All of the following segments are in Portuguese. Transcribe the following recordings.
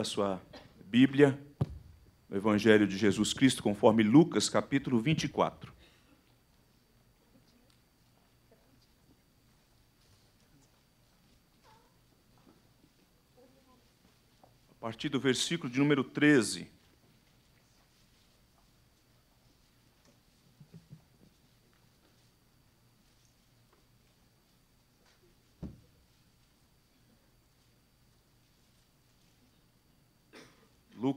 a sua Bíblia, o Evangelho de Jesus Cristo, conforme Lucas, capítulo 24. A partir do versículo de número 13.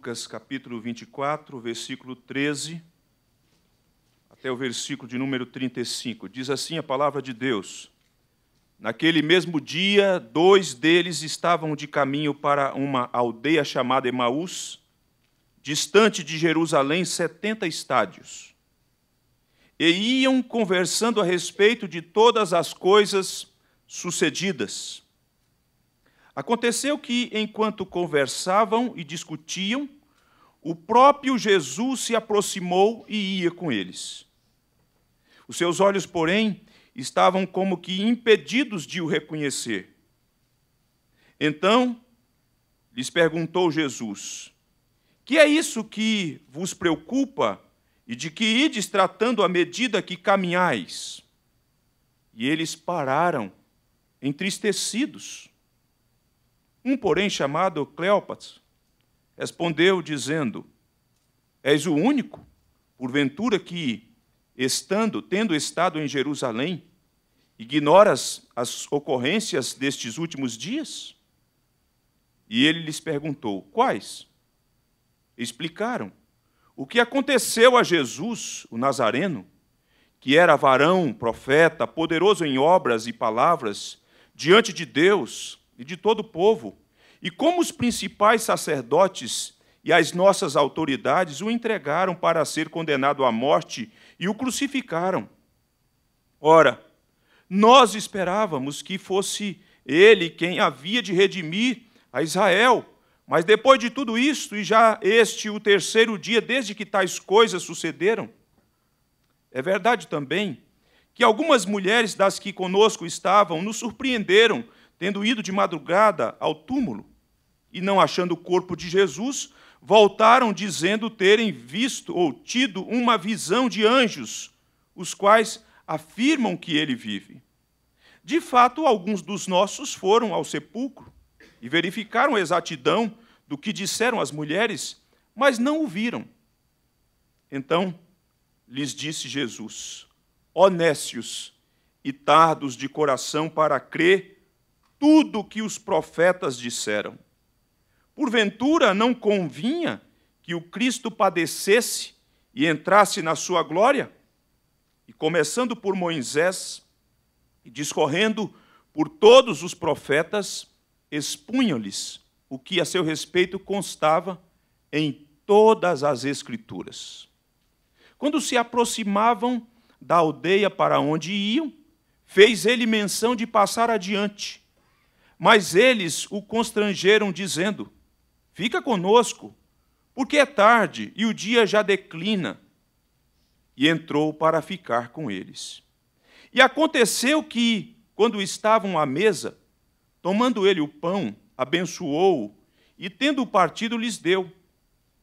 Lucas capítulo 24, versículo 13 até o versículo de número 35. Diz assim a palavra de Deus: Naquele mesmo dia, dois deles estavam de caminho para uma aldeia chamada Emaús, distante de Jerusalém, 70 estádios. E iam conversando a respeito de todas as coisas sucedidas. Aconteceu que, enquanto conversavam e discutiam, o próprio Jesus se aproximou e ia com eles. Os seus olhos, porém, estavam como que impedidos de o reconhecer. Então lhes perguntou Jesus: Que é isso que vos preocupa e de que ides tratando à medida que caminhais? E eles pararam, entristecidos. Um, porém, chamado Cleópatra, Respondeu, dizendo: És o único, porventura, que, estando, tendo estado em Jerusalém, ignoras as ocorrências destes últimos dias? E ele lhes perguntou: Quais? Explicaram o que aconteceu a Jesus, o Nazareno, que era varão, profeta, poderoso em obras e palavras, diante de Deus e de todo o povo e como os principais sacerdotes e as nossas autoridades o entregaram para ser condenado à morte e o crucificaram. Ora, nós esperávamos que fosse ele quem havia de redimir a Israel, mas depois de tudo isto, e já este o terceiro dia desde que tais coisas sucederam, é verdade também que algumas mulheres das que conosco estavam nos surpreenderam, tendo ido de madrugada ao túmulo e não achando o corpo de Jesus, voltaram dizendo terem visto ou tido uma visão de anjos, os quais afirmam que ele vive. De fato, alguns dos nossos foram ao sepulcro e verificaram a exatidão do que disseram as mulheres, mas não o viram. Então lhes disse Jesus: Honécios e tardos de coração para crer tudo o que os profetas disseram. Porventura não convinha que o Cristo padecesse e entrasse na sua glória? E começando por Moisés e discorrendo por todos os profetas, expunham-lhes o que a seu respeito constava em todas as Escrituras. Quando se aproximavam da aldeia para onde iam, fez ele menção de passar adiante. Mas eles o constrangeram, dizendo: Fica conosco, porque é tarde e o dia já declina. E entrou para ficar com eles. E aconteceu que, quando estavam à mesa, tomando ele o pão, abençoou-o e, tendo partido, lhes deu.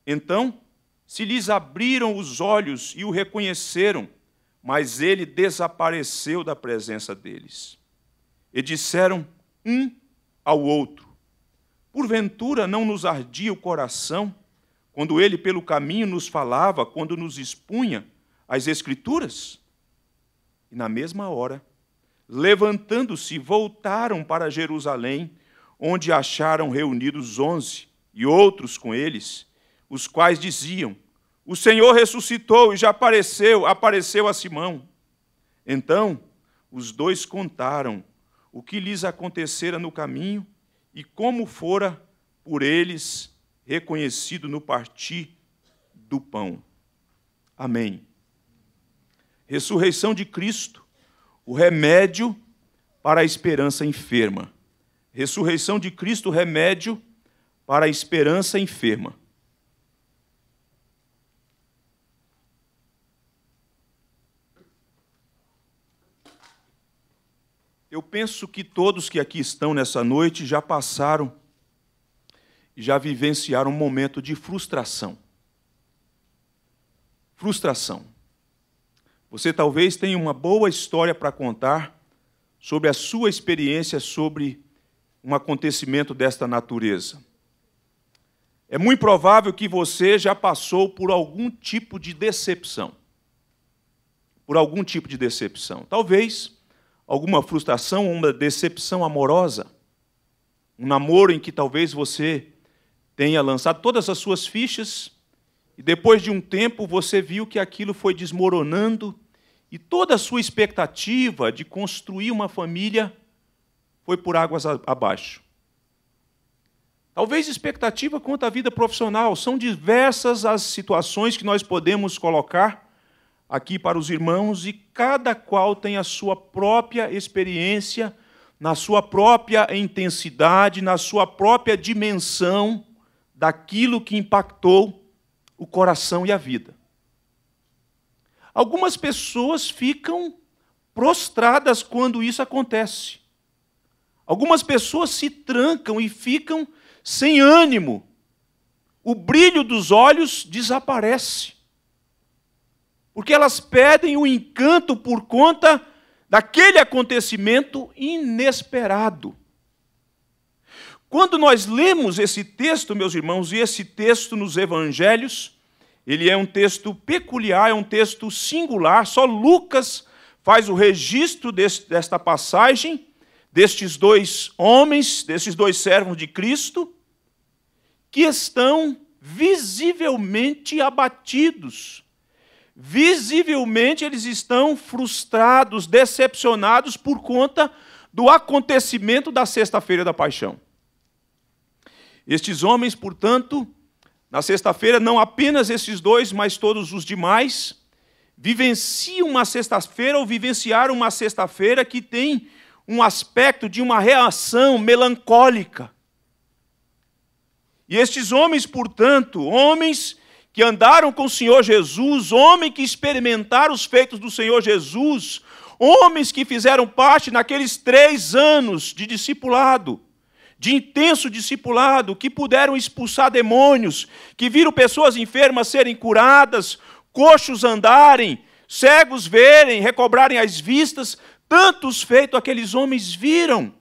Então, se lhes abriram os olhos e o reconheceram, mas ele desapareceu da presença deles. E disseram um ao outro: Porventura não nos ardia o coração quando ele pelo caminho nos falava, quando nos expunha as Escrituras? E na mesma hora, levantando-se, voltaram para Jerusalém, onde acharam reunidos onze e outros com eles, os quais diziam: O Senhor ressuscitou e já apareceu, apareceu a Simão. Então, os dois contaram o que lhes acontecera no caminho e como fora por eles reconhecido no partir do pão. Amém. Ressurreição de Cristo, o remédio para a esperança enferma. Ressurreição de Cristo, remédio para a esperança enferma. Eu penso que todos que aqui estão nessa noite já passaram e já vivenciaram um momento de frustração. Frustração. Você talvez tenha uma boa história para contar sobre a sua experiência sobre um acontecimento desta natureza. É muito provável que você já passou por algum tipo de decepção. Por algum tipo de decepção. Talvez alguma frustração, uma decepção amorosa, um namoro em que talvez você tenha lançado todas as suas fichas e depois de um tempo você viu que aquilo foi desmoronando e toda a sua expectativa de construir uma família foi por águas abaixo. Talvez expectativa quanto à vida profissional, são diversas as situações que nós podemos colocar aqui para os irmãos e cada qual tem a sua própria experiência, na sua própria intensidade, na sua própria dimensão daquilo que impactou o coração e a vida. Algumas pessoas ficam prostradas quando isso acontece. Algumas pessoas se trancam e ficam sem ânimo. O brilho dos olhos desaparece porque elas perdem o encanto por conta daquele acontecimento inesperado. Quando nós lemos esse texto, meus irmãos, e esse texto nos evangelhos, ele é um texto peculiar, é um texto singular, só Lucas faz o registro desta passagem, destes dois homens, desses dois servos de Cristo, que estão visivelmente abatidos Visivelmente eles estão frustrados, decepcionados por conta do acontecimento da Sexta-feira da Paixão. Estes homens, portanto, na sexta-feira, não apenas esses dois, mas todos os demais, vivenciam uma sexta-feira ou vivenciaram uma sexta-feira que tem um aspecto de uma reação melancólica. E estes homens, portanto, homens que andaram com o Senhor Jesus, homens que experimentaram os feitos do Senhor Jesus, homens que fizeram parte naqueles três anos de discipulado, de intenso discipulado, que puderam expulsar demônios, que viram pessoas enfermas serem curadas, coxos andarem, cegos verem, recobrarem as vistas, tantos feitos aqueles homens viram.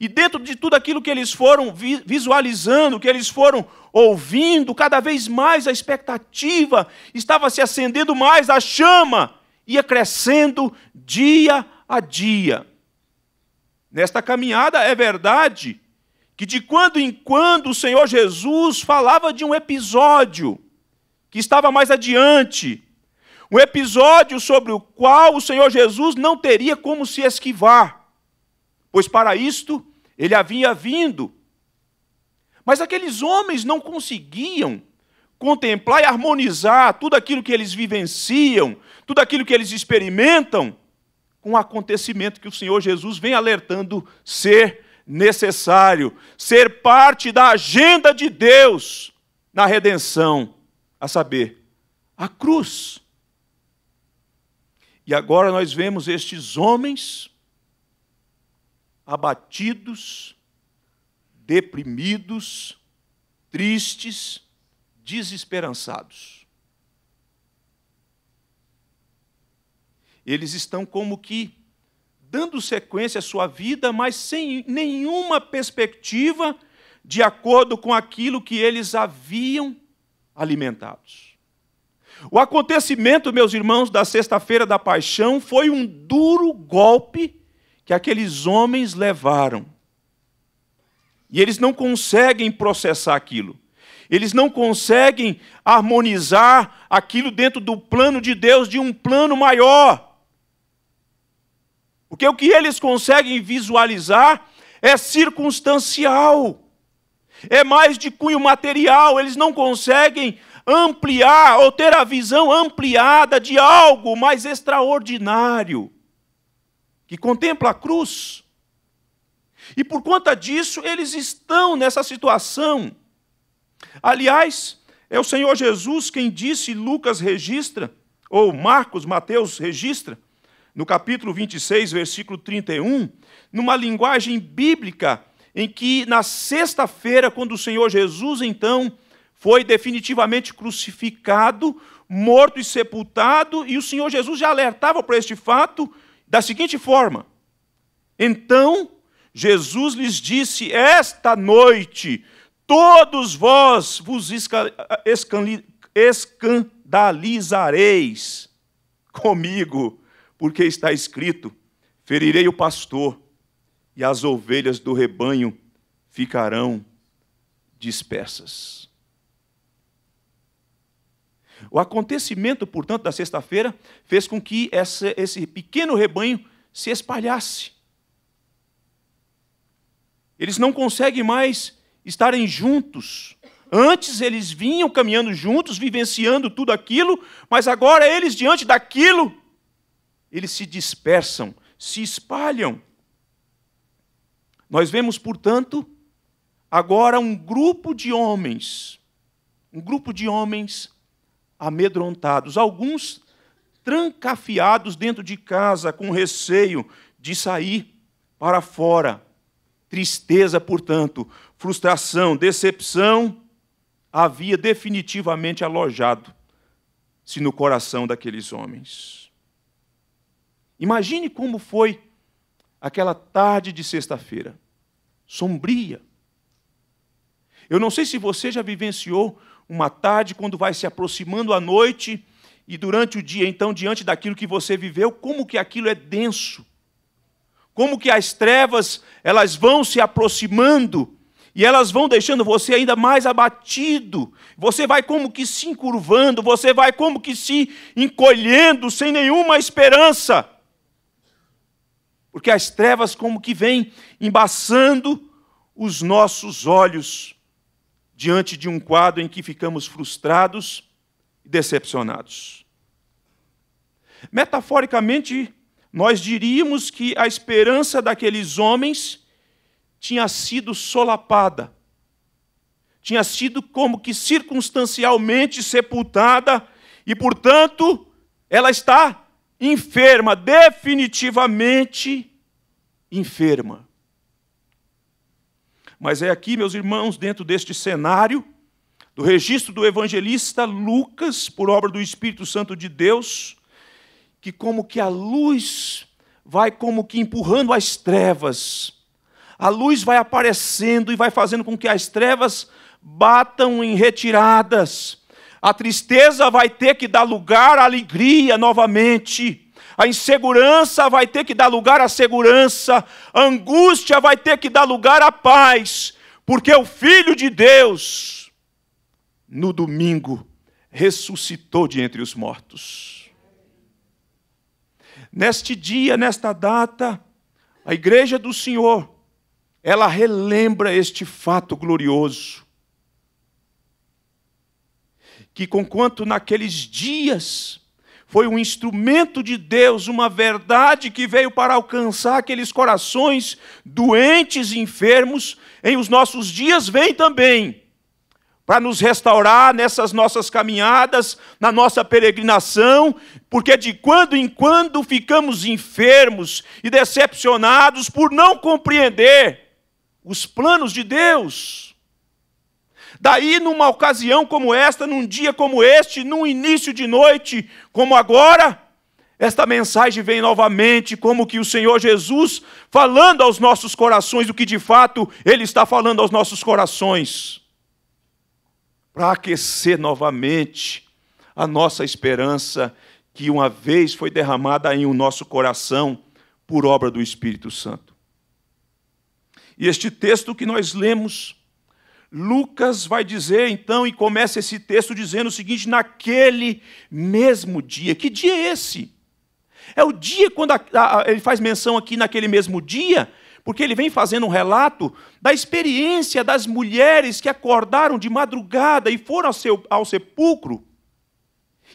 E dentro de tudo aquilo que eles foram visualizando, que eles foram ouvindo, cada vez mais a expectativa estava se acendendo mais, a chama ia crescendo dia a dia. Nesta caminhada, é verdade que de quando em quando o Senhor Jesus falava de um episódio que estava mais adiante, um episódio sobre o qual o Senhor Jesus não teria como se esquivar pois para isto ele havia vindo. Mas aqueles homens não conseguiam contemplar e harmonizar tudo aquilo que eles vivenciam, tudo aquilo que eles experimentam, com o acontecimento que o Senhor Jesus vem alertando ser necessário, ser parte da agenda de Deus na redenção, a saber, a cruz. E agora nós vemos estes homens abatidos, deprimidos, tristes, desesperançados. Eles estão como que dando sequência à sua vida, mas sem nenhuma perspectiva de acordo com aquilo que eles haviam alimentados. O acontecimento, meus irmãos, da sexta-feira da paixão foi um duro golpe que aqueles homens levaram. E eles não conseguem processar aquilo. Eles não conseguem harmonizar aquilo dentro do plano de Deus, de um plano maior. Porque o que eles conseguem visualizar é circunstancial, é mais de cunho material, eles não conseguem ampliar ou ter a visão ampliada de algo mais extraordinário que contempla a cruz. E por conta disso, eles estão nessa situação. Aliás, é o Senhor Jesus quem disse, Lucas registra, ou Marcos, Mateus registra, no capítulo 26, versículo 31, numa linguagem bíblica, em que na sexta-feira, quando o Senhor Jesus então foi definitivamente crucificado, morto e sepultado, e o Senhor Jesus já alertava para este fato da seguinte forma: Então Jesus lhes disse: Esta noite todos vós vos escandalizareis comigo, porque está escrito: Ferirei o pastor, e as ovelhas do rebanho ficarão dispersas. O acontecimento, portanto, da sexta-feira fez com que essa, esse pequeno rebanho se espalhasse. Eles não conseguem mais estarem juntos. Antes eles vinham caminhando juntos, vivenciando tudo aquilo, mas agora eles, diante daquilo, eles se dispersam, se espalham. Nós vemos, portanto, agora um grupo de homens, um grupo de homens amedrontados, alguns trancafiados dentro de casa, com receio de sair para fora. Tristeza, portanto, frustração, decepção havia definitivamente alojado-se no coração daqueles homens. Imagine como foi aquela tarde de sexta-feira, sombria. Eu não sei se você já vivenciou uma tarde, quando vai se aproximando a noite e durante o dia, então, diante daquilo que você viveu, como que aquilo é denso. Como que as trevas, elas vão se aproximando e elas vão deixando você ainda mais abatido. Você vai como que se encurvando, você vai como que se encolhendo sem nenhuma esperança. Porque as trevas como que vêm embaçando os nossos olhos diante de um quadro em que ficamos frustrados e decepcionados. Metaforicamente, nós diríamos que a esperança daqueles homens tinha sido solapada, tinha sido como que circunstancialmente sepultada, e, portanto, ela está enferma, definitivamente enferma. Mas é aqui, meus irmãos, dentro deste cenário, do registro do evangelista Lucas, por obra do Espírito Santo de Deus, que como que a luz vai como que empurrando as trevas. A luz vai aparecendo e vai fazendo com que as trevas batam em retiradas. A tristeza vai ter que dar lugar à alegria novamente. A insegurança vai ter que dar lugar à segurança, a angústia vai ter que dar lugar à paz, porque o Filho de Deus, no domingo, ressuscitou de entre os mortos. Neste dia, nesta data, a igreja do Senhor, ela relembra este fato glorioso. Que, conquanto naqueles dias foi um instrumento de Deus, uma verdade que veio para alcançar aqueles corações doentes e enfermos em os nossos dias, vem também para nos restaurar nessas nossas caminhadas, na nossa peregrinação, porque de quando em quando ficamos enfermos e decepcionados por não compreender os planos de Deus. Daí, numa ocasião como esta, num dia como este, num início de noite como agora, esta mensagem vem novamente, como que o Senhor Jesus falando aos nossos corações o que de fato Ele está falando aos nossos corações, para aquecer novamente a nossa esperança que uma vez foi derramada em o nosso coração por obra do Espírito Santo. E este texto que nós lemos Lucas vai dizer então, e começa esse texto dizendo o seguinte: naquele mesmo dia. Que dia é esse? É o dia quando a, a, ele faz menção aqui naquele mesmo dia, porque ele vem fazendo um relato da experiência das mulheres que acordaram de madrugada e foram ao, seu, ao sepulcro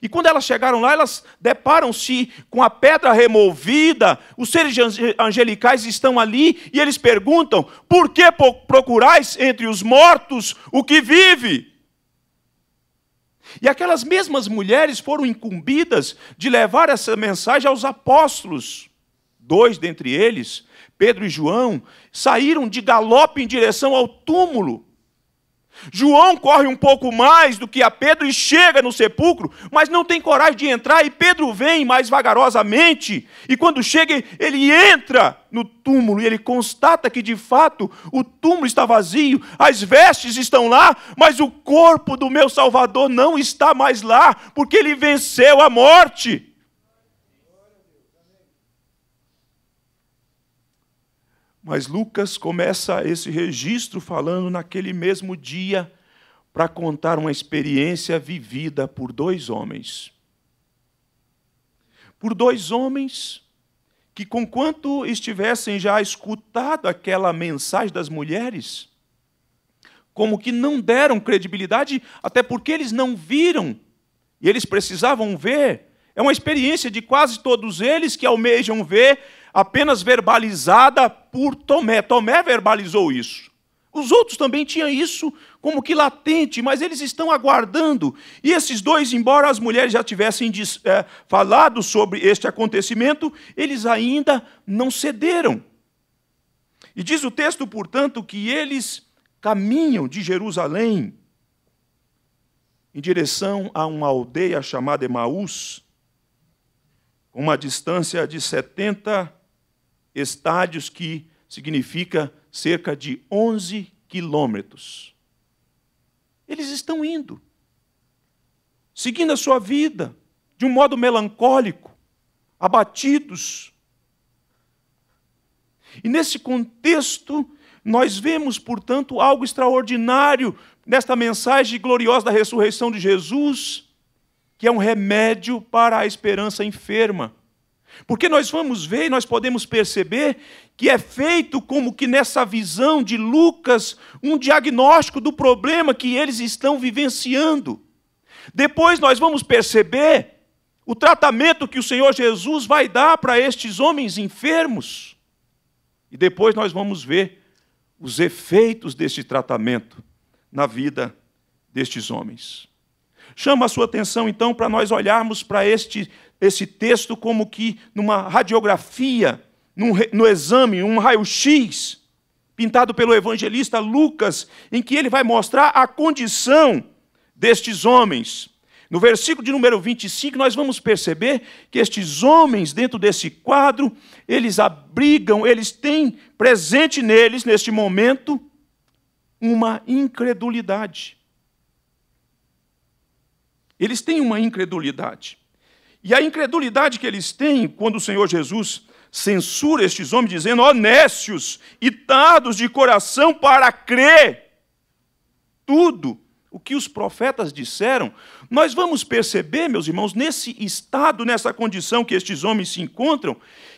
e quando elas chegaram lá, elas deparam-se com a pedra removida, os seres angelicais estão ali e eles perguntam: por que procurais entre os mortos o que vive? E aquelas mesmas mulheres foram incumbidas de levar essa mensagem aos apóstolos. Dois dentre eles, Pedro e João, saíram de galope em direção ao túmulo João corre um pouco mais do que a Pedro e chega no sepulcro, mas não tem coragem de entrar. E Pedro vem mais vagarosamente. E quando chega, ele entra no túmulo e ele constata que de fato o túmulo está vazio, as vestes estão lá, mas o corpo do meu Salvador não está mais lá, porque ele venceu a morte. Mas Lucas começa esse registro falando naquele mesmo dia para contar uma experiência vivida por dois homens. Por dois homens que, conquanto estivessem já escutado aquela mensagem das mulheres, como que não deram credibilidade, até porque eles não viram e eles precisavam ver. É uma experiência de quase todos eles que almejam ver, apenas verbalizada por Tomé. Tomé verbalizou isso. Os outros também tinham isso como que latente, mas eles estão aguardando. E esses dois, embora as mulheres já tivessem diz, é, eh, falado sobre este acontecimento, eles ainda não cederam. E diz o texto, portanto, que eles caminham de Jerusalém em direção a uma aldeia chamada Emaús, com uma distância de 70 estádios, que significa cerca de 11 quilômetros. Eles estão indo, seguindo a sua vida, de um modo melancólico, abatidos. E nesse contexto, nós vemos, portanto, algo extraordinário nesta mensagem gloriosa da ressurreição de Jesus, que é um remédio para a esperança enferma. Porque nós vamos ver e nós podemos perceber que é feito como que nessa visão de Lucas um diagnóstico do problema que eles estão vivenciando. Depois nós vamos perceber o tratamento que o Senhor Jesus vai dar para estes homens enfermos. E depois nós vamos ver os efeitos deste tratamento na vida destes homens. Chama a sua atenção então para nós olharmos para este esse texto como que numa radiografia, num, no exame, um raio-x, pintado pelo evangelista Lucas, em que ele vai mostrar a condição destes homens. No versículo de número 25, nós vamos perceber que estes homens, dentro desse quadro, eles abrigam, eles têm presente neles, neste momento, uma incredulidade. Eles têm uma incredulidade. E a incredulidade que eles têm quando o Senhor Jesus censura estes homens, dizendo: honestos e tados de coração para crer tudo o que os profetas disseram, nós vamos perceber, meus irmãos, nesse estado, nessa condição que estes homens se encontram,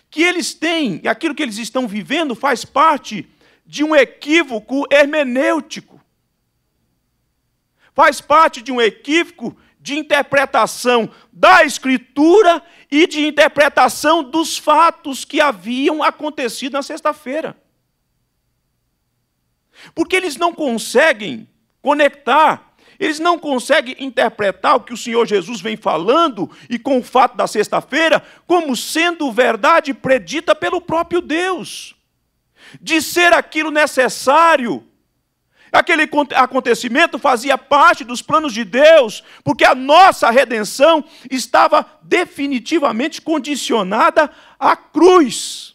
que eles têm, e aquilo que eles estão vivendo faz parte de um equívoco hermenêutico. Faz parte de um equívoco de interpretação da Escritura e de interpretação dos fatos que haviam acontecido na sexta-feira. Porque eles não conseguem conectar, eles não conseguem interpretar o que o Senhor Jesus vem falando e com o fato da sexta-feira como sendo verdade predita pelo próprio Deus, de ser aquilo necessário Aquele acontecimento fazia parte dos planos de Deus, porque a nossa redenção estava definitivamente condicionada à cruz.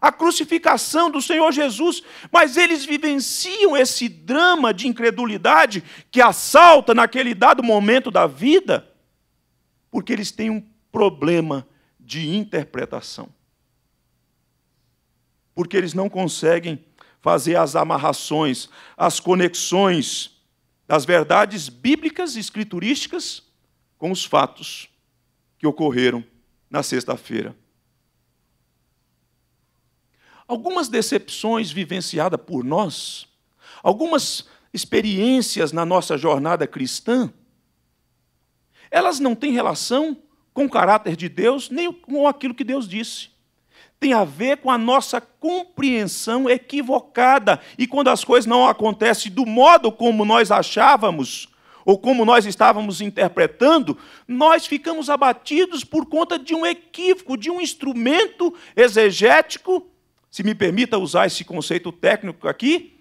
à crucificação do Senhor Jesus, mas eles vivenciam esse drama de incredulidade que assalta naquele dado momento da vida, porque eles têm um problema de interpretação. Porque eles não conseguem fazer as amarrações, as conexões das verdades bíblicas e escriturísticas com os fatos que ocorreram na sexta-feira. Algumas decepções vivenciadas por nós, algumas experiências na nossa jornada cristã, elas não têm relação com o caráter de Deus nem com aquilo que Deus disse tem a ver com a nossa compreensão equivocada. E quando as coisas não acontecem do modo como nós achávamos, ou como nós estávamos interpretando, nós ficamos abatidos por conta de um equívoco, de um instrumento exegético, se me permita usar esse conceito técnico aqui,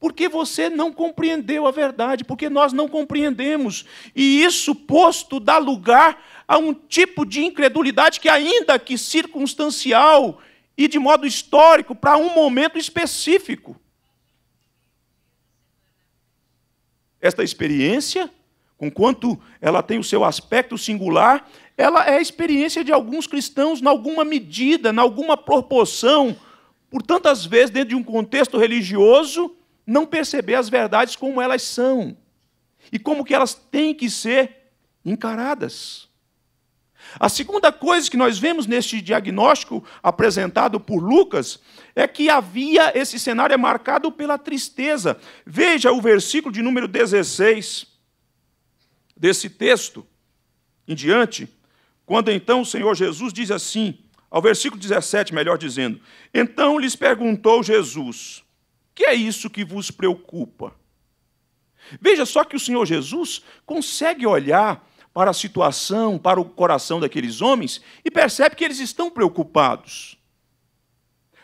porque você não compreendeu a verdade, porque nós não compreendemos. E isso posto dá lugar a um tipo de incredulidade que, ainda que circunstancial e de modo histórico, para um momento específico. Esta experiência, conquanto ela tem o seu aspecto singular, ela é a experiência de alguns cristãos, em alguma medida, em alguma proporção, por tantas vezes dentro de um contexto religioso não perceber as verdades como elas são e como que elas têm que ser encaradas. A segunda coisa que nós vemos neste diagnóstico apresentado por Lucas é que havia esse cenário marcado pela tristeza. Veja o versículo de número 16 desse texto em diante, quando então o Senhor Jesus diz assim, ao versículo 17, melhor dizendo: Então lhes perguntou Jesus: que é isso que vos preocupa? Veja só que o Senhor Jesus consegue olhar para a situação, para o coração daqueles homens e percebe que eles estão preocupados.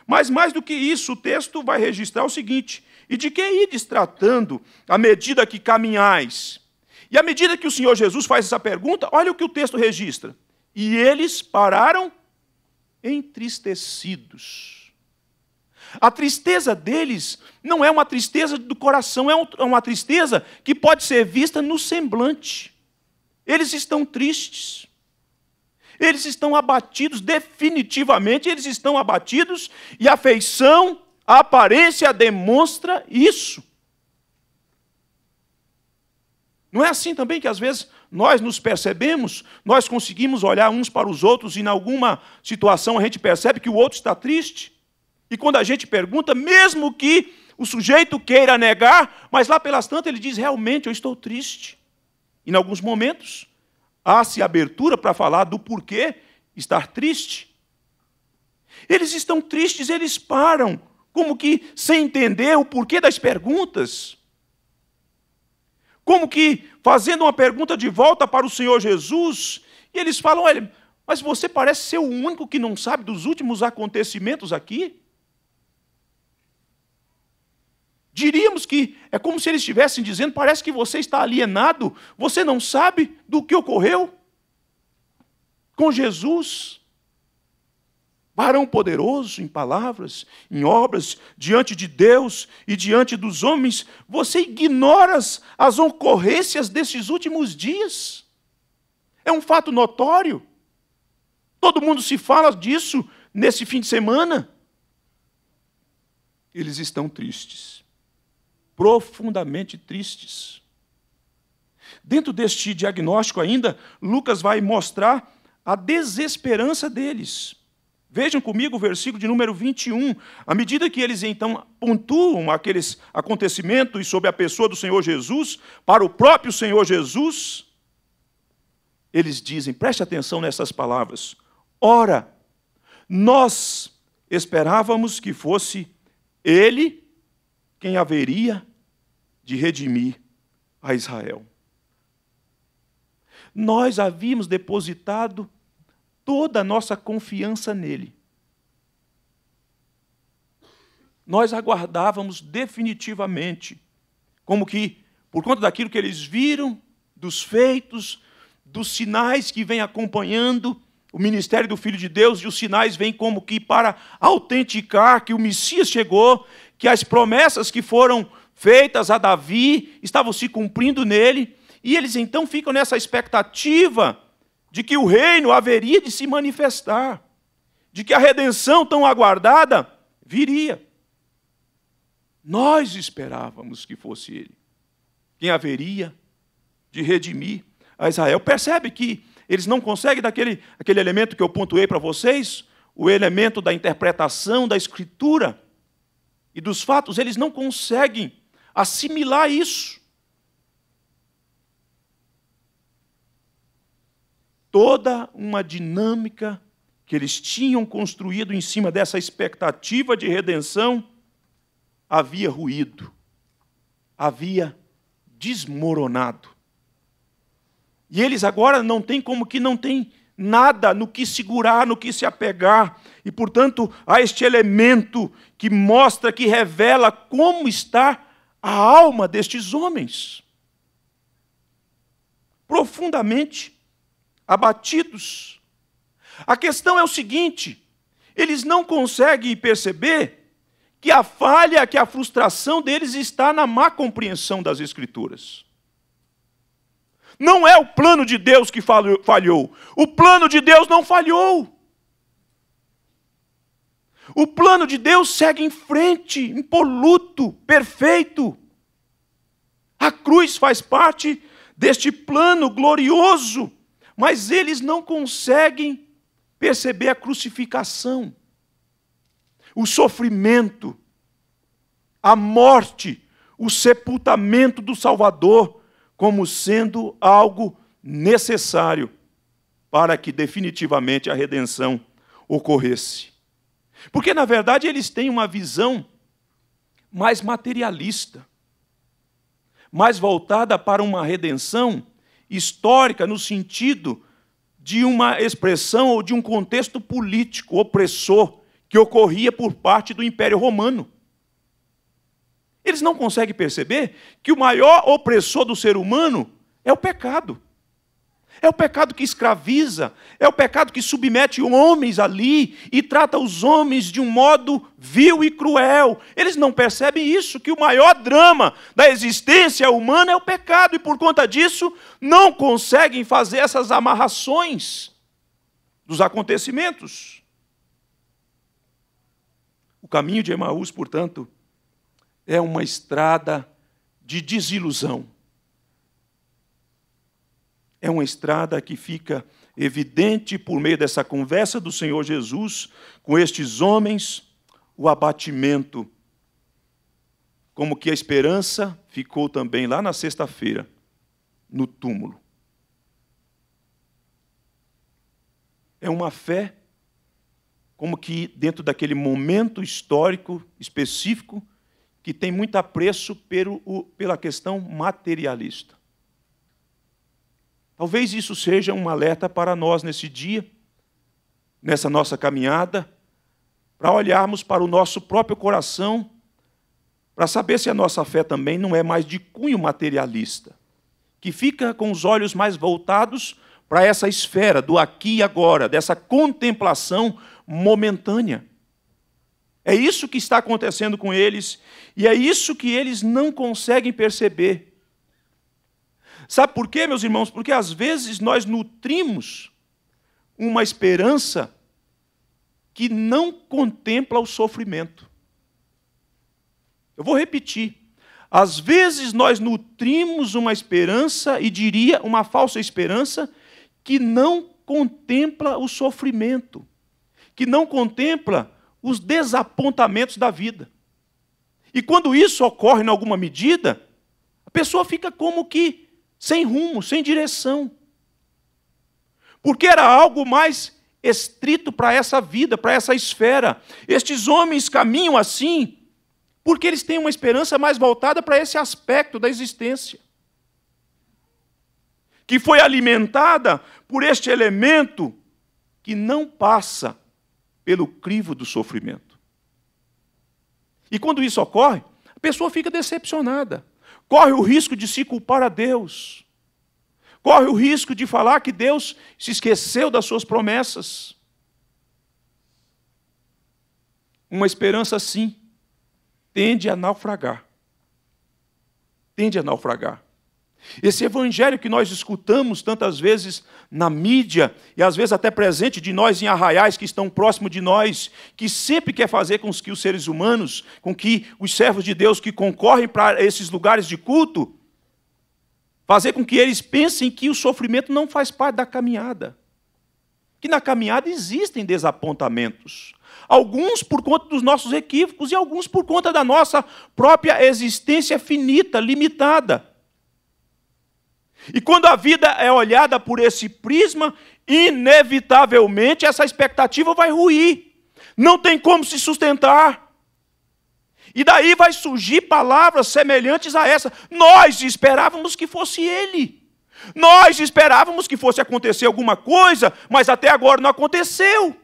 Mas mais do que isso, o texto vai registrar o seguinte: e de que ides tratando à medida que caminhais? E à medida que o Senhor Jesus faz essa pergunta, olha o que o texto registra. E eles pararam entristecidos. A tristeza deles não é uma tristeza do coração, é, é uma tristeza que pode ser vista no semblante. Eles estão tristes. Eles estão abatidos, definitivamente eles estão abatidos, e a feição, a aparência demonstra isso. Não é assim também que às vezes nós nos percebemos, nós conseguimos olhar uns para os outros e em alguma situação a gente percebe que o outro está triste? E quando a gente pergunta, mesmo que o sujeito queira negar, mas lá pelas tantas ele diz: realmente eu estou triste. E, em alguns momentos, há-se abertura para falar do porquê estar triste. Eles estão tristes, eles param, como que sem entender o porquê das perguntas. Como que fazendo uma pergunta de volta para o Senhor Jesus, e eles falam: olha, mas você parece ser o único que não sabe dos últimos acontecimentos aqui. Diríamos que é como se eles estivessem dizendo: parece que você está alienado, você não sabe do que ocorreu com Jesus. Varão poderoso em palavras, em obras, diante de Deus e diante dos homens, você ignora as ocorrências desses últimos dias. É um fato notório. Todo mundo se fala disso nesse fim de semana. Eles estão tristes profundamente tristes. Dentro deste diagnóstico, ainda, Lucas vai mostrar a desesperança deles. Vejam comigo o versículo de número 21. À medida que eles então pontuam aqueles acontecimentos sobre a pessoa do Senhor Jesus, para o próprio Senhor Jesus, eles dizem: preste atenção nessas palavras. Ora, nós esperávamos que fosse Ele quem haveria de redimir a Israel. Nós havíamos depositado toda a nossa confiança nele. Nós aguardávamos definitivamente, como que, por conta daquilo que eles viram, dos feitos, dos sinais que vem acompanhando o ministério do Filho de Deus, e os sinais vêm como que para autenticar que o Messias chegou, que as promessas que foram feitas a Davi estavam se cumprindo nele, e eles então ficam nessa expectativa de que o reino haveria de se manifestar, de que a redenção tão aguardada viria. Nós esperávamos que fosse ele quem haveria de redimir a Israel. Percebe que eles não conseguem daquele aquele elemento que eu pontuei para vocês, o elemento da interpretação da escritura e dos fatos, eles não conseguem assimilar isso. Toda uma dinâmica que eles tinham construído em cima dessa expectativa de redenção havia ruído, havia desmoronado. E eles agora não têm como que não tem nada no que segurar, no que se apegar. E, portanto, há este elemento que mostra, que revela como está a alma destes homens. Profundamente abatidos. A questão é o seguinte: eles não conseguem perceber que a falha, que a frustração deles está na má compreensão das Escrituras. Não é o plano de Deus que falhou. O plano de Deus não falhou. O plano de Deus segue em frente, impoluto, perfeito. A cruz faz parte deste plano glorioso, mas eles não conseguem perceber a crucificação, o sofrimento, a morte, o sepultamento do Salvador como sendo algo necessário para que definitivamente a redenção ocorresse. Porque, na verdade, eles têm uma visão mais materialista, mais voltada para uma redenção histórica, no sentido de uma expressão ou de um contexto político opressor que ocorria por parte do Império Romano. Eles não conseguem perceber que o maior opressor do ser humano é o pecado. É o pecado que escraviza, é o pecado que submete homens ali e trata os homens de um modo vil e cruel. Eles não percebem isso, que o maior drama da existência humana é o pecado, e por conta disso não conseguem fazer essas amarrações dos acontecimentos. O caminho de Emaús, portanto, é uma estrada de desilusão é uma estrada que fica evidente por meio dessa conversa do Senhor Jesus com estes homens, o abatimento. Como que a esperança ficou também lá na sexta-feira, no túmulo. É uma fé, como que dentro daquele momento histórico específico, que tem muito apreço pelo, pela questão materialista. Talvez isso seja um alerta para nós nesse dia, nessa nossa caminhada, para olharmos para o nosso próprio coração, para saber se a nossa fé também não é mais de cunho materialista, que fica com os olhos mais voltados para essa esfera do aqui e agora, dessa contemplação momentânea. É isso que está acontecendo com eles e é isso que eles não conseguem perceber. Sabe por quê, meus irmãos? Porque às vezes nós nutrimos uma esperança que não contempla o sofrimento. Eu vou repetir. Às vezes nós nutrimos uma esperança, e diria uma falsa esperança, que não contempla o sofrimento, que não contempla os desapontamentos da vida. E quando isso ocorre em alguma medida, a pessoa fica como que sem rumo, sem direção. Porque era algo mais estrito para essa vida, para essa esfera. Estes homens caminham assim porque eles têm uma esperança mais voltada para esse aspecto da existência. Que foi alimentada por este elemento que não passa pelo crivo do sofrimento. E quando isso ocorre, a pessoa fica decepcionada corre o risco de se culpar a Deus, corre o risco de falar que Deus se esqueceu das suas promessas. Uma esperança assim tende a naufragar. Tende a naufragar. Esse evangelho que nós escutamos tantas vezes na mídia e às vezes até presente de nós em arraiais que estão próximo de nós, que sempre quer fazer com que os seres humanos, com que os servos de Deus que concorrem para esses lugares de culto, fazer com que eles pensem que o sofrimento não faz parte da caminhada. Que na caminhada existem desapontamentos, alguns por conta dos nossos equívocos e alguns por conta da nossa própria existência finita, limitada. E quando a vida é olhada por esse prisma, inevitavelmente essa expectativa vai ruir. Não tem como se sustentar. E daí vai surgir palavras semelhantes a essa. Nós esperávamos que fosse ele. Nós esperávamos que fosse acontecer alguma coisa, mas até agora não aconteceu.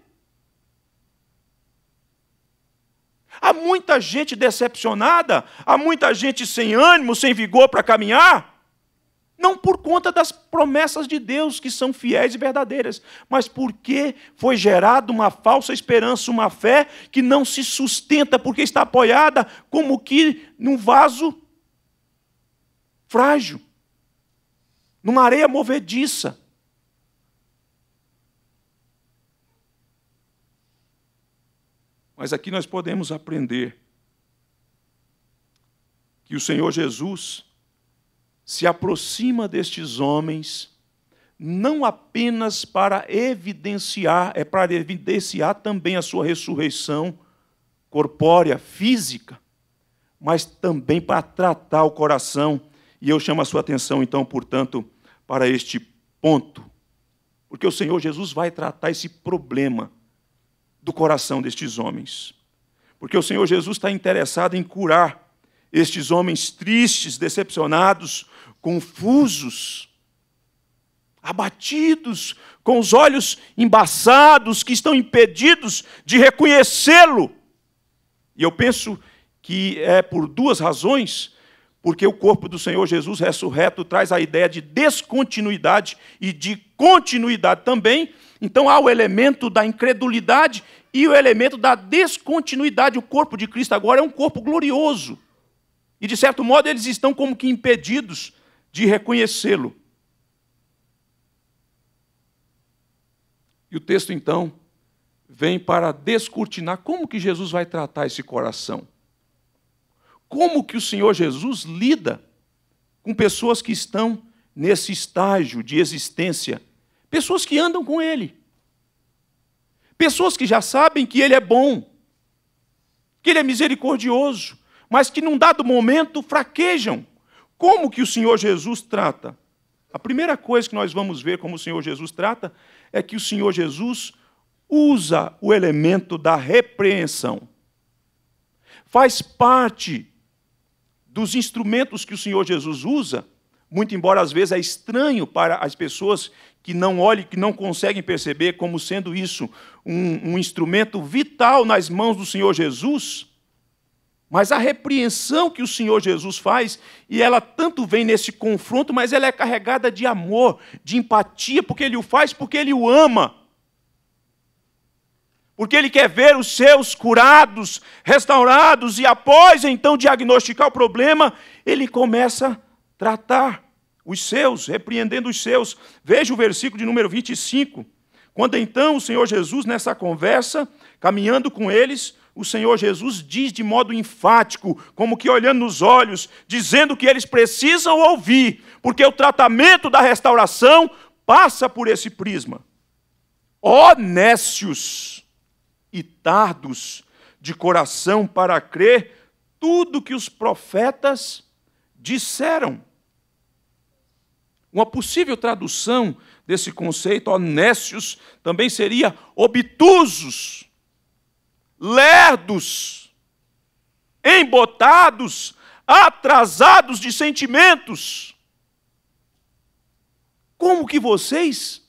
Há muita gente decepcionada, há muita gente sem ânimo, sem vigor para caminhar, não por conta das promessas de Deus, que são fiéis e verdadeiras, mas porque foi gerada uma falsa esperança, uma fé que não se sustenta, porque está apoiada como que num vaso frágil, numa areia movediça. Mas aqui nós podemos aprender que o Senhor Jesus se aproxima destes homens não apenas para evidenciar, é para evidenciar também a sua ressurreição corpórea, física, mas também para tratar o coração. E eu chamo a sua atenção, então, portanto, para este ponto. Porque o Senhor Jesus vai tratar esse problema do coração destes homens. Porque o Senhor Jesus está interessado em curar estes homens tristes, decepcionados, confusos, abatidos, com os olhos embaçados, que estão impedidos de reconhecê-lo. E eu penso que é por duas razões, porque o corpo do Senhor Jesus ressurreto traz a ideia de descontinuidade e de continuidade também. Então há o elemento da incredulidade e o elemento da descontinuidade. O corpo de Cristo agora é um corpo glorioso. E, de certo modo, eles estão como que impedidos de reconhecê-lo. E o texto então vem para descortinar como que Jesus vai tratar esse coração. Como que o Senhor Jesus lida com pessoas que estão nesse estágio de existência, pessoas que andam com ele. Pessoas que já sabem que ele é bom, que ele é misericordioso, mas que num dado momento fraquejam como que o Senhor Jesus trata? A primeira coisa que nós vamos ver como o Senhor Jesus trata é que o Senhor Jesus usa o elemento da repreensão. Faz parte dos instrumentos que o Senhor Jesus usa, muito embora às vezes é estranho para as pessoas que não olhem, que não conseguem perceber como sendo isso um, um instrumento vital nas mãos do Senhor Jesus mas a repreensão que o Senhor Jesus faz, e ela tanto vem nesse confronto, mas ela é carregada de amor, de empatia, porque ele o faz porque ele o ama. Porque ele quer ver os seus curados, restaurados, e após então diagnosticar o problema, ele começa a tratar os seus, repreendendo os seus. Veja o versículo de número 25. Quando então o Senhor Jesus, nessa conversa, caminhando com eles, o Senhor Jesus diz de modo enfático, como que olhando nos olhos, dizendo que eles precisam ouvir, porque o tratamento da restauração passa por esse prisma. Ó nécios e tardos de coração para crer tudo que os profetas disseram. Uma possível tradução desse conceito, ó nécios, também seria obtusos lerdos, embotados, atrasados de sentimentos. Como que vocês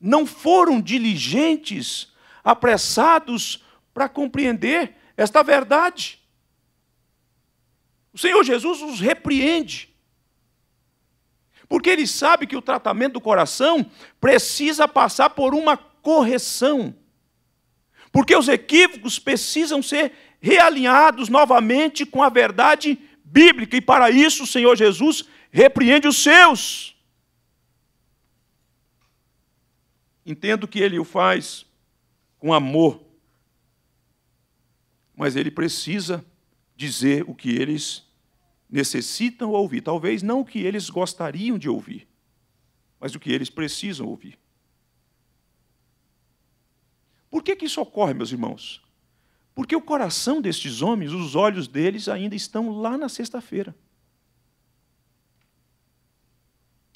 não foram diligentes, apressados para compreender esta verdade? O Senhor Jesus os repreende. Porque ele sabe que o tratamento do coração precisa passar por uma correção. Porque os equívocos precisam ser realinhados novamente com a verdade bíblica, e para isso o Senhor Jesus repreende os seus. Entendo que ele o faz com amor, mas ele precisa dizer o que eles necessitam ouvir, talvez não o que eles gostariam de ouvir, mas o que eles precisam ouvir. Por que, que isso ocorre, meus irmãos? Porque o coração destes homens, os olhos deles ainda estão lá na sexta-feira.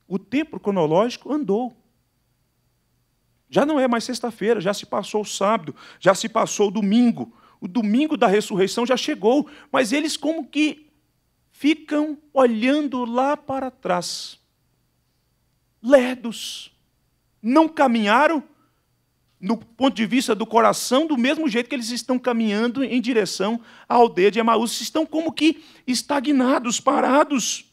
O tempo cronológico andou. Já não é mais sexta-feira, já se passou o sábado, já se passou o domingo. O domingo da ressurreição já chegou, mas eles como que ficam olhando lá para trás. Lerdos. Não caminharam no ponto de vista do coração, do mesmo jeito que eles estão caminhando em direção à aldeia de Emaús, estão como que estagnados, parados.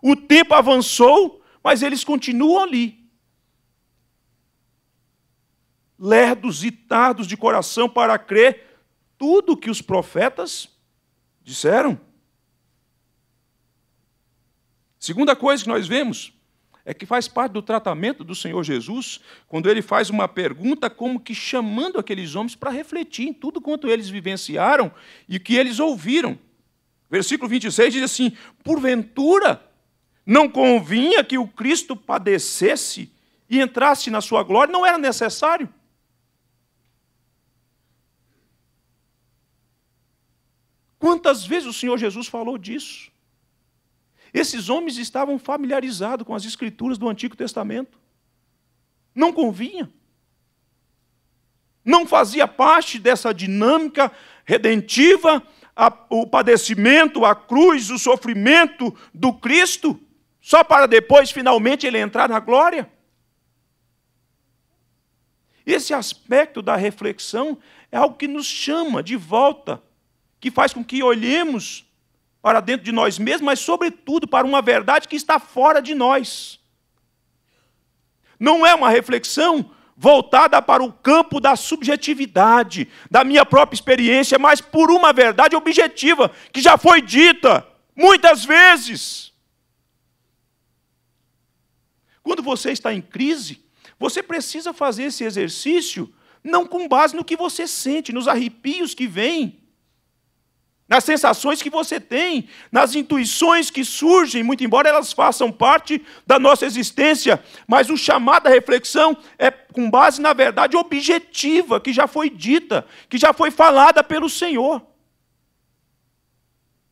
O tempo avançou, mas eles continuam ali. Lerdos e tardos de coração para crer tudo que os profetas disseram. Segunda coisa que nós vemos, é que faz parte do tratamento do Senhor Jesus, quando ele faz uma pergunta como que chamando aqueles homens para refletir em tudo quanto eles vivenciaram e que eles ouviram. Versículo 26 diz assim: Porventura não convinha que o Cristo padecesse e entrasse na sua glória, não era necessário. Quantas vezes o Senhor Jesus falou disso? Esses homens estavam familiarizados com as escrituras do Antigo Testamento. Não convinha. Não fazia parte dessa dinâmica redentiva a, o padecimento, a cruz, o sofrimento do Cristo, só para depois finalmente ele entrar na glória. Esse aspecto da reflexão é algo que nos chama de volta, que faz com que olhemos para dentro de nós mesmos, mas, sobretudo, para uma verdade que está fora de nós. Não é uma reflexão voltada para o campo da subjetividade, da minha própria experiência, mas por uma verdade objetiva que já foi dita muitas vezes. Quando você está em crise, você precisa fazer esse exercício não com base no que você sente, nos arrepios que vêm, nas sensações que você tem, nas intuições que surgem, muito embora elas façam parte da nossa existência, mas o chamado à reflexão é com base na verdade objetiva que já foi dita, que já foi falada pelo Senhor.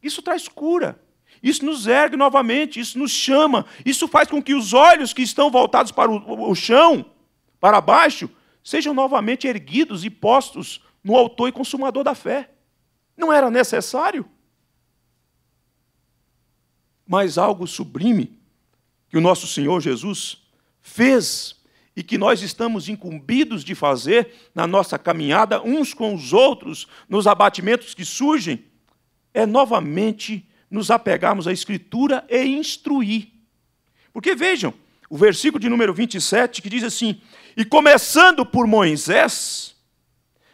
Isso traz cura. Isso nos ergue novamente, isso nos chama, isso faz com que os olhos que estão voltados para o, o chão, para baixo, sejam novamente erguidos e postos no autor e consumador da fé. Não era necessário. Mas algo sublime que o nosso Senhor Jesus fez e que nós estamos incumbidos de fazer na nossa caminhada uns com os outros, nos abatimentos que surgem, é novamente nos apegarmos à Escritura e instruir. Porque vejam, o versículo de número 27 que diz assim: E começando por Moisés,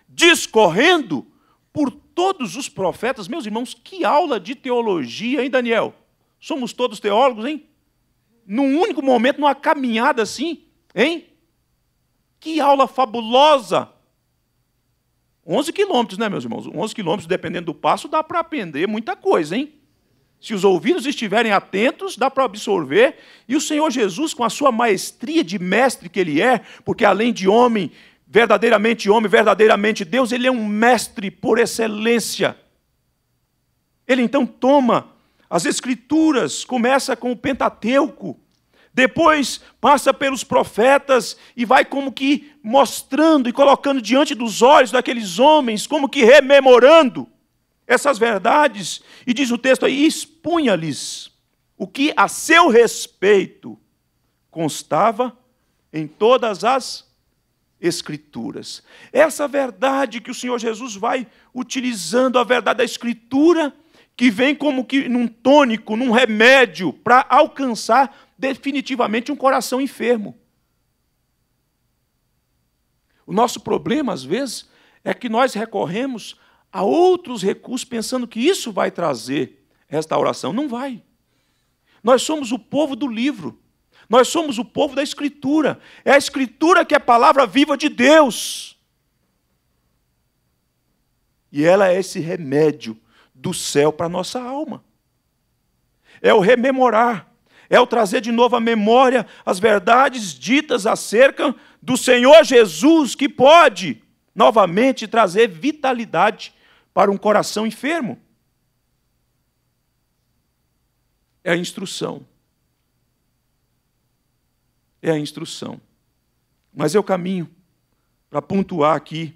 discorrendo por todos os profetas, meus irmãos, que aula de teologia, hein, Daniel? Somos todos teólogos, hein? Num único momento, numa caminhada assim, hein? Que aula fabulosa! 11 quilômetros, né, meus irmãos? 11 quilômetros, dependendo do passo, dá para aprender muita coisa, hein? Se os ouvidos estiverem atentos, dá para absorver. E o Senhor Jesus, com a sua maestria de mestre que ele é, porque além de homem, verdadeiramente homem, verdadeiramente Deus, ele é um mestre por excelência. Ele então toma as escrituras, começa com o Pentateuco, depois passa pelos profetas e vai como que mostrando e colocando diante dos olhos daqueles homens, como que rememorando essas verdades, e diz o texto aí: expunha-lhes o que a seu respeito constava em todas as Escrituras. Essa verdade que o Senhor Jesus vai utilizando, a verdade da Escritura, que vem como que num tônico, num remédio, para alcançar definitivamente um coração enfermo. O nosso problema, às vezes, é que nós recorremos a outros recursos pensando que isso vai trazer restauração. Não vai. Nós somos o povo do livro. Nós somos o povo da Escritura. É a Escritura que é a palavra viva de Deus. E ela é esse remédio do céu para a nossa alma. É o rememorar, é o trazer de novo à memória as verdades ditas acerca do Senhor Jesus, que pode novamente trazer vitalidade para um coração enfermo. É a instrução é a instrução. Mas eu caminho para pontuar aqui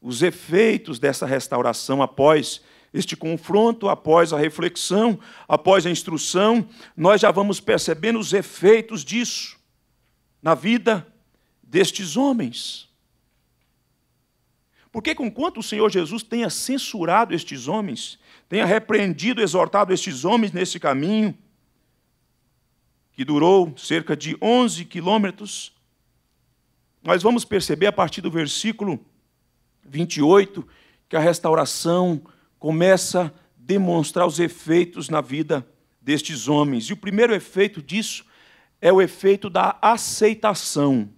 os efeitos dessa restauração após este confronto, após a reflexão, após a instrução, nós já vamos percebendo os efeitos disso na vida destes homens. Porque, conquanto o Senhor Jesus tenha censurado estes homens, tenha repreendido, exortado estes homens nesse caminho, que durou cerca de 11 quilômetros, nós vamos perceber a partir do versículo 28 que a restauração começa a demonstrar os efeitos na vida destes homens. E o primeiro efeito disso é o efeito da aceitação.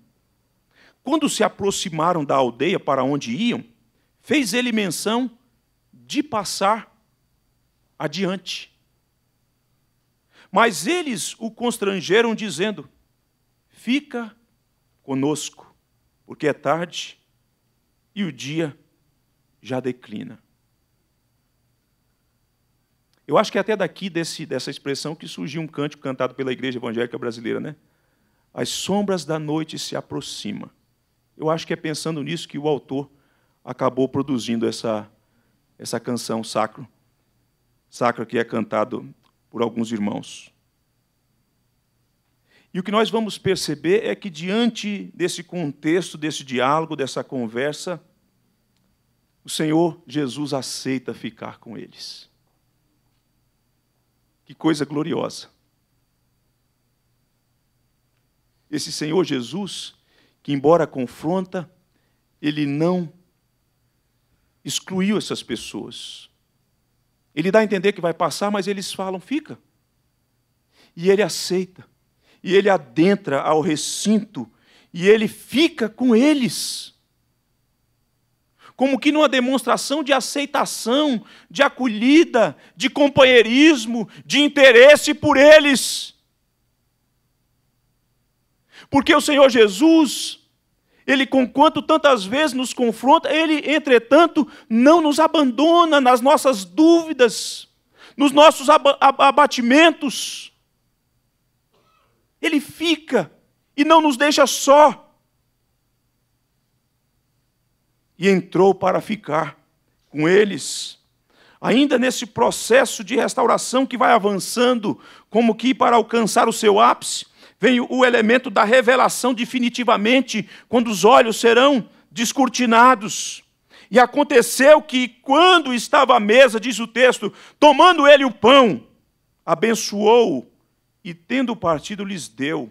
Quando se aproximaram da aldeia para onde iam, fez ele menção de passar adiante. Mas eles o constrangeram, dizendo: Fica conosco, porque é tarde e o dia já declina. Eu acho que é até daqui desse, dessa expressão que surgiu um cântico cantado pela Igreja Evangélica Brasileira, né? As sombras da noite se aproximam. Eu acho que é pensando nisso que o autor acabou produzindo essa, essa canção sacro, sacro que é cantado por alguns irmãos. E o que nós vamos perceber é que, diante desse contexto, desse diálogo, dessa conversa, o Senhor Jesus aceita ficar com eles. Que coisa gloriosa! Esse Senhor Jesus, que, embora confronta, ele não excluiu essas pessoas. Ele dá a entender que vai passar, mas eles falam, fica. E ele aceita. E ele adentra ao recinto. E ele fica com eles. Como que numa demonstração de aceitação, de acolhida, de companheirismo, de interesse por eles. Porque o Senhor Jesus, ele conquanto tantas vezes nos confronta, ele, entretanto, não nos abandona nas nossas dúvidas, nos nossos ab ab abatimentos. Ele fica e não nos deixa só. E entrou para ficar com eles. Ainda nesse processo de restauração que vai avançando, como que para alcançar o seu ápice, vem o elemento da revelação definitivamente, quando os olhos serão descortinados. E aconteceu que, quando estava à mesa, diz o texto, tomando ele o pão, abençoou-o e, tendo partido, lhes deu.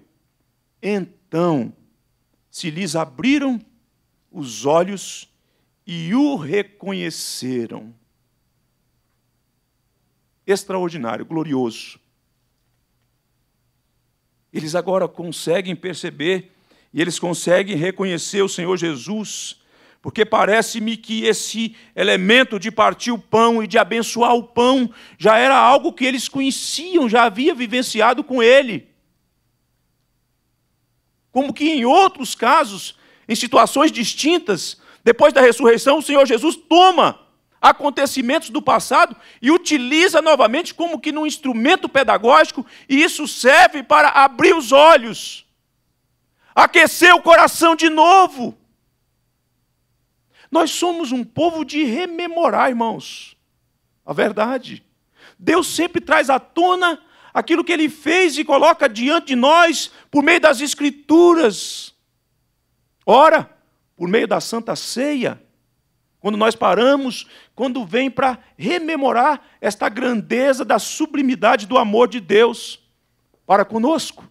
Então se lhes abriram os olhos e o reconheceram. Extraordinário, glorioso eles agora conseguem perceber e eles conseguem reconhecer o Senhor Jesus, porque parece-me que esse elemento de partir o pão e de abençoar o pão já era algo que eles conheciam, já havia vivenciado com ele. Como que em outros casos, em situações distintas, depois da ressurreição, o Senhor Jesus toma acontecimentos do passado e utiliza novamente como que num instrumento pedagógico, e isso serve para abrir os olhos, aquecer o coração de novo. Nós somos um povo de rememorar, irmãos, a verdade. Deus sempre traz à tona aquilo que ele fez e coloca diante de nós por meio das Escrituras. Ora, por meio da Santa Ceia quando nós paramos, quando vem para rememorar esta grandeza da sublimidade do amor de Deus para conosco.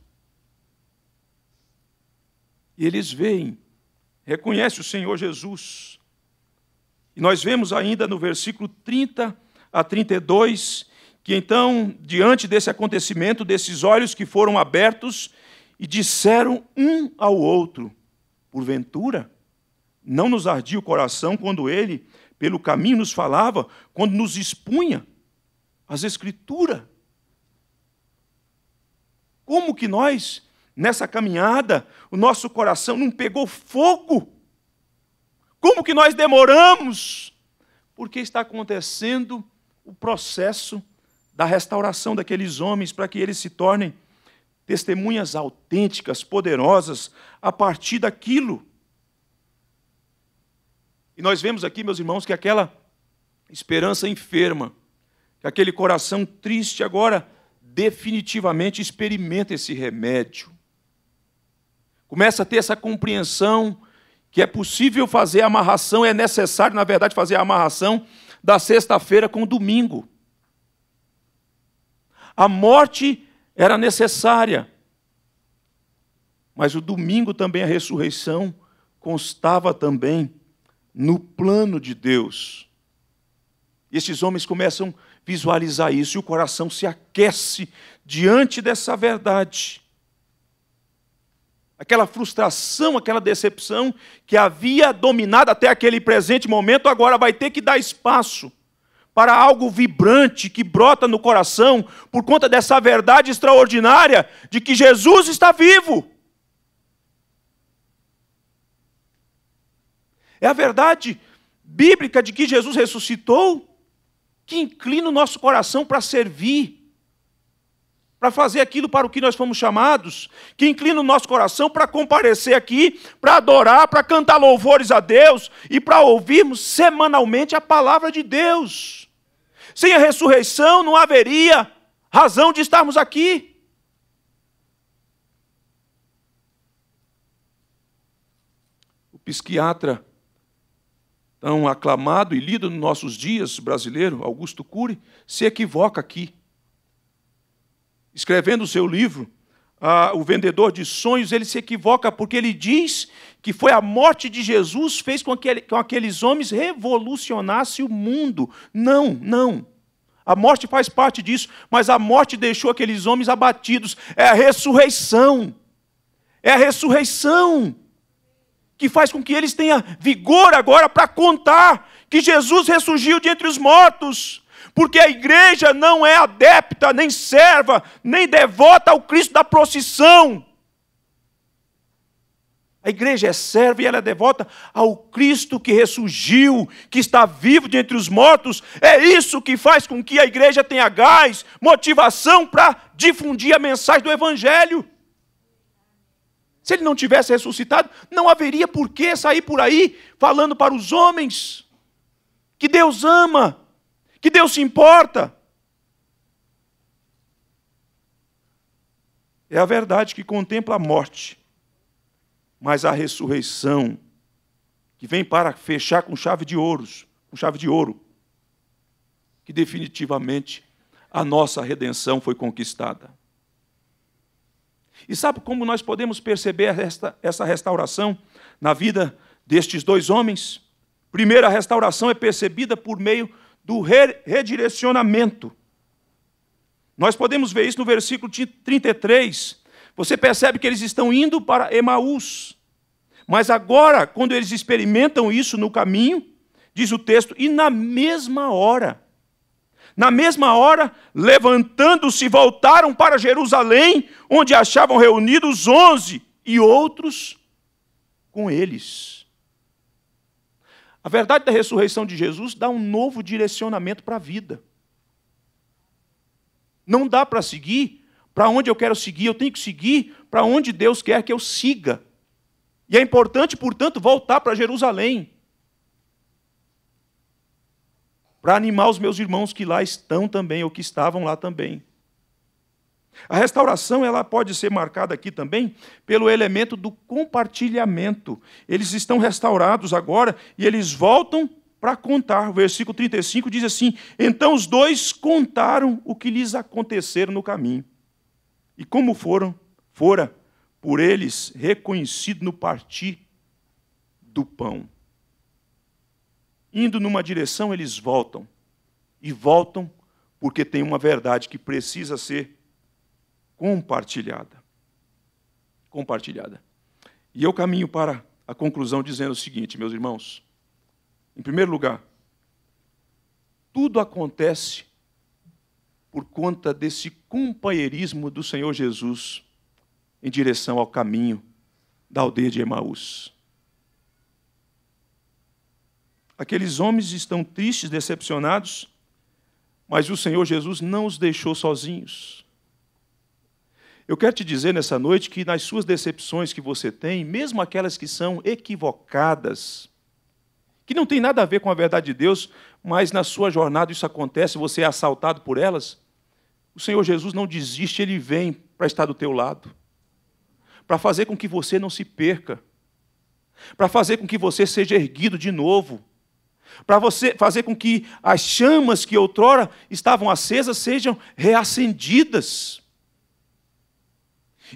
E eles veem, reconhecem o Senhor Jesus. E nós vemos ainda no versículo 30 a 32 que então, diante desse acontecimento, desses olhos que foram abertos e disseram um ao outro: Porventura, não nos ardia o coração quando ele, pelo caminho, nos falava, quando nos expunha as Escrituras. Como que nós, nessa caminhada, o nosso coração não pegou fogo? Como que nós demoramos? Porque está acontecendo o processo da restauração daqueles homens para que eles se tornem testemunhas autênticas, poderosas, a partir daquilo e nós vemos aqui, meus irmãos, que aquela esperança enferma, que aquele coração triste agora definitivamente experimenta esse remédio. Começa a ter essa compreensão que é possível fazer a amarração, é necessário, na verdade, fazer a amarração da sexta-feira com o domingo. A morte era necessária, mas o domingo também, a ressurreição, constava também no plano de Deus. E esses homens começam a visualizar isso e o coração se aquece diante dessa verdade. Aquela frustração, aquela decepção que havia dominado até aquele presente momento, agora vai ter que dar espaço para algo vibrante que brota no coração por conta dessa verdade extraordinária de que Jesus está vivo. É a verdade bíblica de que Jesus ressuscitou que inclina o nosso coração para servir, para fazer aquilo para o que nós fomos chamados, que inclina o nosso coração para comparecer aqui, para adorar, para cantar louvores a Deus e para ouvirmos semanalmente a palavra de Deus. Sem a ressurreição não haveria razão de estarmos aqui. O psiquiatra tão aclamado e lido nos nossos dias brasileiro, Augusto Cury, se equivoca aqui. Escrevendo o seu livro, ah, o vendedor de sonhos, ele se equivoca porque ele diz que foi a morte de Jesus fez com que com aqueles homens revolucionasse o mundo. Não, não. A morte faz parte disso, mas a morte deixou aqueles homens abatidos. É a ressurreição. É a ressurreição que faz com que eles tenham vigor agora para contar que Jesus ressurgiu de entre os mortos. Porque a igreja não é adepta, nem serva, nem devota ao Cristo da procissão. A igreja é serva e ela é devota ao Cristo que ressurgiu, que está vivo de entre os mortos. É isso que faz com que a igreja tenha gás, motivação para difundir a mensagem do Evangelho. Se ele não tivesse ressuscitado, não haveria por que sair por aí falando para os homens que Deus ama, que Deus se importa. É a verdade que contempla a morte, mas a ressurreição que vem para fechar com chave de ouros, com chave de ouro, que definitivamente a nossa redenção foi conquistada. E sabe como nós podemos perceber esta, essa restauração na vida destes dois homens? Primeiro, a restauração é percebida por meio do re redirecionamento. Nós podemos ver isso no versículo 33. Você percebe que eles estão indo para Emaús. Mas agora, quando eles experimentam isso no caminho, diz o texto, e na mesma hora na mesma hora, levantando-se, voltaram para Jerusalém, onde achavam reunidos onze e outros com eles. A verdade da ressurreição de Jesus dá um novo direcionamento para a vida. Não dá para seguir para onde eu quero seguir, eu tenho que seguir para onde Deus quer que eu siga. E é importante, portanto, voltar para Jerusalém. para animar os meus irmãos que lá estão também ou que estavam lá também. A restauração ela pode ser marcada aqui também pelo elemento do compartilhamento. Eles estão restaurados agora e eles voltam para contar. O versículo 35 diz assim: Então os dois contaram o que lhes aconteceu no caminho e como foram fora por eles reconhecido no partir do pão. Indo numa direção, eles voltam. E voltam porque tem uma verdade que precisa ser compartilhada. Compartilhada. E eu caminho para a conclusão dizendo o seguinte, meus irmãos. Em primeiro lugar, tudo acontece por conta desse companheirismo do Senhor Jesus em direção ao caminho da aldeia de Emaús. Aqueles homens estão tristes, decepcionados, mas o Senhor Jesus não os deixou sozinhos. Eu quero te dizer nessa noite que nas suas decepções que você tem, mesmo aquelas que são equivocadas, que não tem nada a ver com a verdade de Deus, mas na sua jornada isso acontece, você é assaltado por elas, o Senhor Jesus não desiste, ele vem para estar do teu lado, para fazer com que você não se perca, para fazer com que você seja erguido de novo, para você fazer com que as chamas que outrora estavam acesas sejam reacendidas.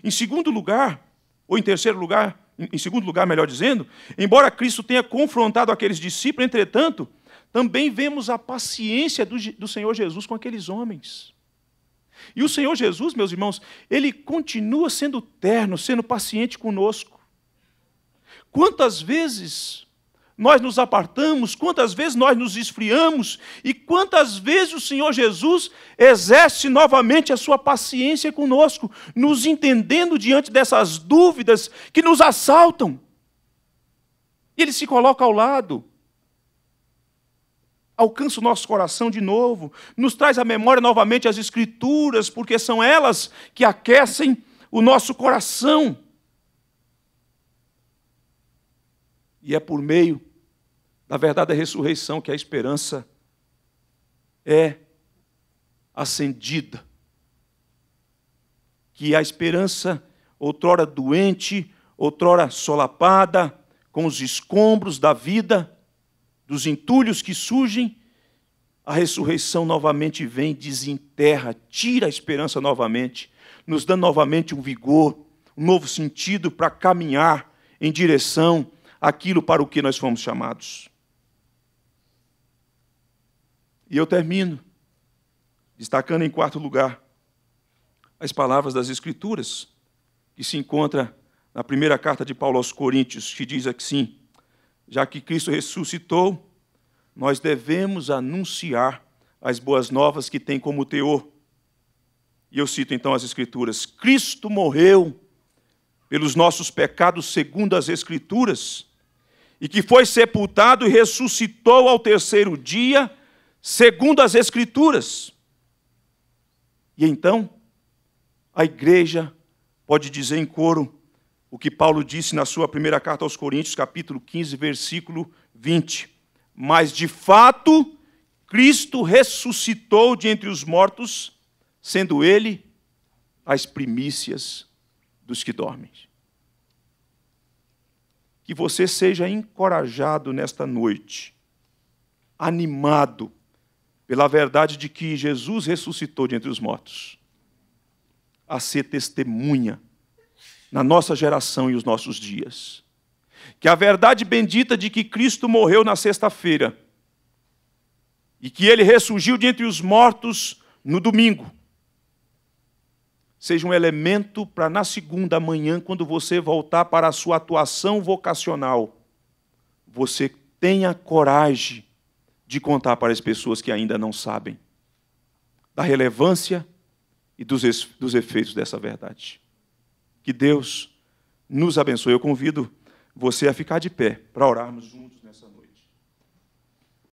Em segundo lugar, ou em terceiro lugar, em segundo lugar, melhor dizendo, embora Cristo tenha confrontado aqueles discípulos, entretanto, também vemos a paciência do, do Senhor Jesus com aqueles homens. E o Senhor Jesus, meus irmãos, ele continua sendo terno, sendo paciente conosco. Quantas vezes nós nos apartamos, quantas vezes nós nos esfriamos e quantas vezes o Senhor Jesus exerce novamente a sua paciência conosco, nos entendendo diante dessas dúvidas que nos assaltam. E ele se coloca ao lado alcança o nosso coração de novo, nos traz à memória novamente as Escrituras, porque são elas que aquecem o nosso coração. E é por meio na verdade, a ressurreição, que é a esperança, é acendida. Que a esperança, outrora doente, outrora solapada, com os escombros da vida, dos entulhos que surgem, a ressurreição novamente vem, desenterra, tira a esperança novamente, nos dando novamente um vigor, um novo sentido para caminhar em direção àquilo para o que nós fomos chamados. E eu termino destacando em quarto lugar as palavras das Escrituras, que se encontra na primeira carta de Paulo aos Coríntios, que diz assim: já que Cristo ressuscitou, nós devemos anunciar as boas novas que tem como teor. E eu cito então as Escrituras: Cristo morreu pelos nossos pecados, segundo as Escrituras, e que foi sepultado e ressuscitou ao terceiro dia segundo as Escrituras. E então, a igreja pode dizer em coro o que Paulo disse na sua primeira carta aos Coríntios, capítulo 15, versículo 20. Mas de fato, Cristo ressuscitou de entre os mortos, sendo ele as primícias dos que dormem. Que você seja encorajado nesta noite, animado pela verdade de que Jesus ressuscitou de entre os mortos, a ser testemunha na nossa geração e os nossos dias. Que a verdade bendita de que Cristo morreu na sexta-feira e que ele ressurgiu de entre os mortos no domingo seja um elemento para na segunda manhã, quando você voltar para a sua atuação vocacional, você tenha coragem de contar para as pessoas que ainda não sabem da relevância e dos, dos efeitos dessa verdade. Que Deus nos abençoe. Eu convido você a ficar de pé para orarmos juntos.